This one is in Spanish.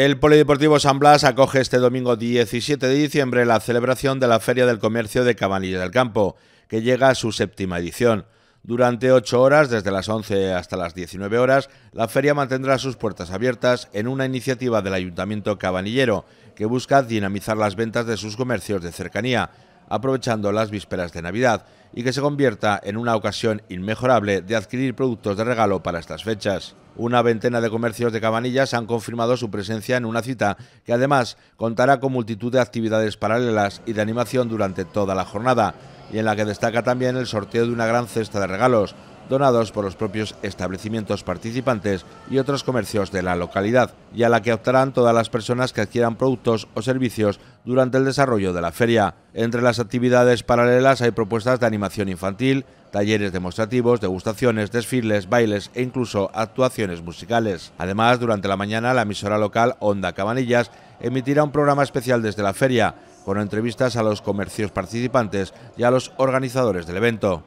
El Polideportivo San Blas acoge este domingo 17 de diciembre la celebración de la Feria del Comercio de Cabanillas del Campo, que llega a su séptima edición. Durante ocho horas, desde las 11 hasta las 19 horas, la feria mantendrá sus puertas abiertas en una iniciativa del Ayuntamiento Cabanillero, que busca dinamizar las ventas de sus comercios de cercanía, aprovechando las vísperas de Navidad y que se convierta en una ocasión inmejorable de adquirir productos de regalo para estas fechas. Una veintena de comercios de Cabanillas han confirmado su presencia en una cita que además contará con multitud de actividades paralelas y de animación durante toda la jornada y en la que destaca también el sorteo de una gran cesta de regalos, donados por los propios establecimientos participantes y otros comercios de la localidad, y a la que optarán todas las personas que adquieran productos o servicios durante el desarrollo de la feria. Entre las actividades paralelas hay propuestas de animación infantil, talleres demostrativos, degustaciones, desfiles, bailes e incluso actuaciones musicales. Además, durante la mañana la emisora local Onda Cabanillas emitirá un programa especial desde la feria con entrevistas a los comercios participantes y a los organizadores del evento.